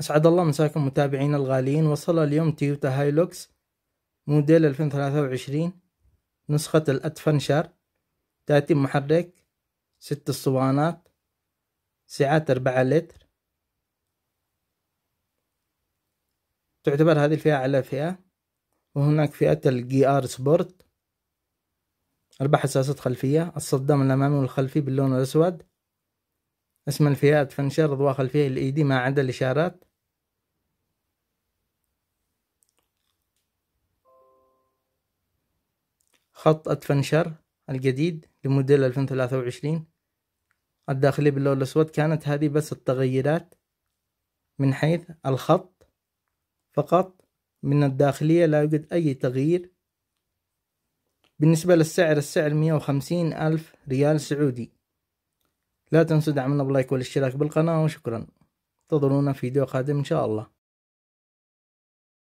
أسعد الله مساكم متابعينا الغاليين وصل اليوم تويوتا هايلوكس موديل 2023 نسخة الأدفنشر تأتي محرك ست اسطوانات سعات أربعة لتر تعتبر هذه الفئة على فئة وهناك فئة الجي ار سبورت أربع حساسات خلفية الصدام الأمامي والخلفي باللون الأسود اسم الفئة أدفنشر أضواء خلفية الإيدي ما عدا الإشارات خط أدفنشر الجديد لموديل 2023 الداخلي باللون الأسود كانت هذه بس التغيرات من حيث الخط فقط من الداخلية لا يوجد أي تغيير بالنسبة للسعر السعر مية وخمسين ألف ريال سعودي لا تنسوا دعمنا بلايك والاشتراك بالقناة وشكرا انتظرونا في فيديو قادم إن شاء الله